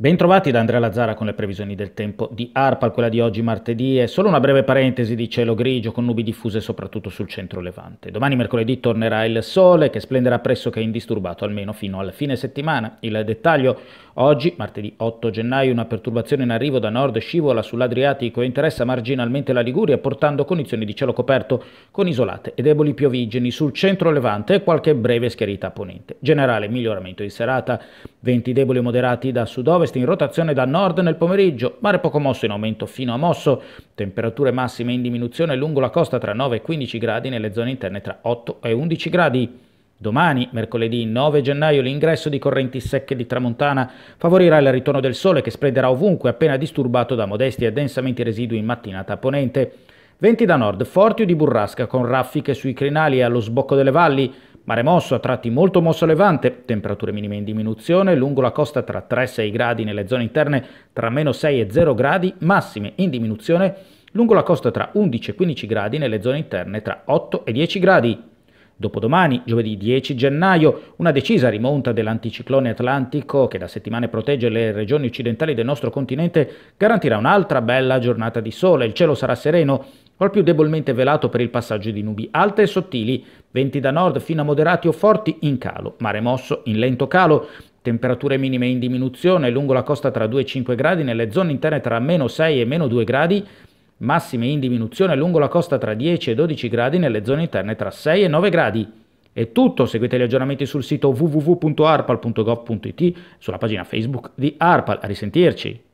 Bentrovati da Andrea Lazzara con le previsioni del tempo di Arpal, quella di oggi martedì È solo una breve parentesi di cielo grigio con nubi diffuse soprattutto sul centro levante. Domani mercoledì tornerà il sole che splenderà pressoché indisturbato almeno fino al fine settimana. Il dettaglio oggi, martedì 8 gennaio, una perturbazione in arrivo da nord scivola sull'Adriatico e interessa marginalmente la Liguria portando condizioni di cielo coperto con isolate e deboli piovigini sul centro levante e qualche breve schiarita a ponente. Generale miglioramento in serata Venti deboli moderati da sud-ovest in rotazione da nord nel pomeriggio, mare poco mosso in aumento fino a mosso, temperature massime in diminuzione lungo la costa tra 9 e 15 gradi nelle zone interne tra 8 e 11 gradi. Domani, mercoledì 9 gennaio, l'ingresso di correnti secche di tramontana favorirà il ritorno del sole che splenderà ovunque appena disturbato da modesti e densamente residui in mattinata a ponente. Venti da nord, forti o di burrasca con raffiche sui crinali e allo sbocco delle valli, Mare mosso, a tratti molto mosso levante, temperature minime in diminuzione, lungo la costa tra 3 e 6 gradi nelle zone interne, tra meno 6 e 0 gradi, massime in diminuzione, lungo la costa tra 11 e 15 gradi nelle zone interne tra 8 e 10 gradi. Dopodomani, giovedì 10 gennaio, una decisa rimonta dell'anticiclone atlantico che da settimane protegge le regioni occidentali del nostro continente garantirà un'altra bella giornata di sole, il cielo sarà sereno più debolmente velato per il passaggio di nubi alte e sottili, venti da nord fino a moderati o forti in calo, mare mosso in lento calo, Temperature minime in diminuzione lungo la costa tra 2 e 5 gradi, nelle zone interne tra meno 6 e meno 2 gradi, massime in diminuzione lungo la costa tra 10 e 12 gradi, nelle zone interne tra 6 e 9 gradi. È tutto, seguite gli aggiornamenti sul sito www.arpal.gov.it, sulla pagina Facebook di Arpal. A risentirci!